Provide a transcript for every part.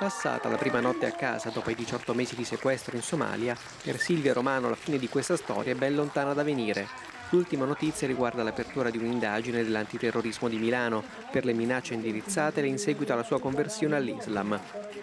Passata la prima notte a casa dopo i 18 mesi di sequestro in Somalia, per Silvia Romano la fine di questa storia è ben lontana da venire. L'ultima notizia riguarda l'apertura di un'indagine dell'antiterrorismo di Milano per le minacce indirizzatele in seguito alla sua conversione all'Islam.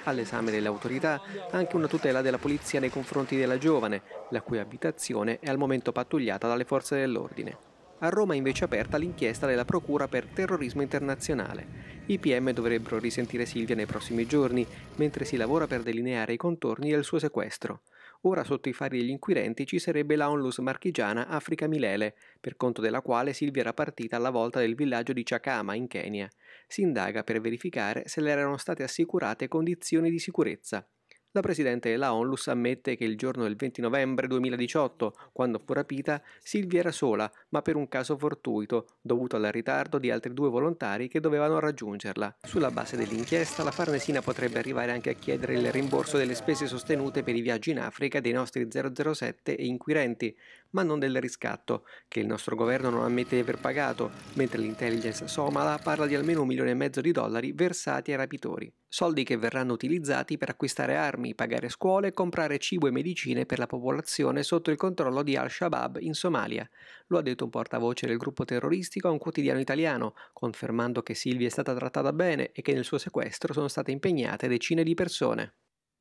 All'esame delle autorità anche una tutela della polizia nei confronti della giovane, la cui abitazione è al momento pattugliata dalle forze dell'ordine. A Roma è invece aperta l'inchiesta della Procura per terrorismo internazionale. I PM dovrebbero risentire Silvia nei prossimi giorni, mentre si lavora per delineare i contorni del suo sequestro. Ora sotto i fari degli inquirenti ci sarebbe la onlus marchigiana Africa Milele, per conto della quale Silvia era partita alla volta del villaggio di Chakama in Kenya. Si indaga per verificare se le erano state assicurate condizioni di sicurezza. La presidente della Onlus ammette che il giorno del 20 novembre 2018, quando fu rapita, Silvia era sola, ma per un caso fortuito, dovuto al ritardo di altri due volontari che dovevano raggiungerla. Sulla base dell'inchiesta, la Farnesina potrebbe arrivare anche a chiedere il rimborso delle spese sostenute per i viaggi in Africa dei nostri 007 e inquirenti, ma non del riscatto, che il nostro governo non ammette di aver pagato, mentre l'intelligence somala parla di almeno un milione e mezzo di dollari versati ai rapitori. Soldi che verranno utilizzati per acquistare armi, pagare scuole, e comprare cibo e medicine per la popolazione sotto il controllo di Al-Shabaab in Somalia. Lo ha detto un portavoce del gruppo terroristico a un quotidiano italiano, confermando che Silvia è stata trattata bene e che nel suo sequestro sono state impegnate decine di persone.